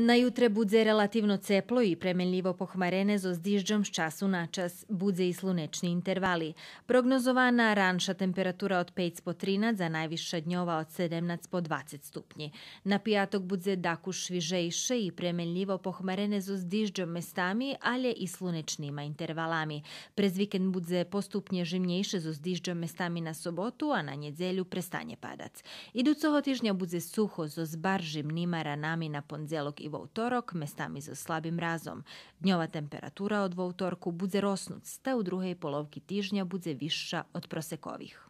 Najutre budze relativno ceplo i premenljivo pohmarene zo zdižđom s času na čas. Budze i slunečni intervali. Prognozovana ranša temperatura od 5 po 13 za najviša dnjova od 17 po 20 stupnji. Na pijatok budze daku švižejše i premenljivo pohmarene zo zdižđom mestami, alje i slunečnima intervalami. Prez vikend budze postupnje žimnjejše zo zdižđom mestami na sobotu, a na njedzelju prestanje padac. Iducoho tižnja budze suho zo zbar žimnima ranami na ponzelog i ivou torok, mestami so slabým razom. Dňová temperatúra od vo bude rosnúť, z u druhej polovky týždňa bude vyššia od prosekových.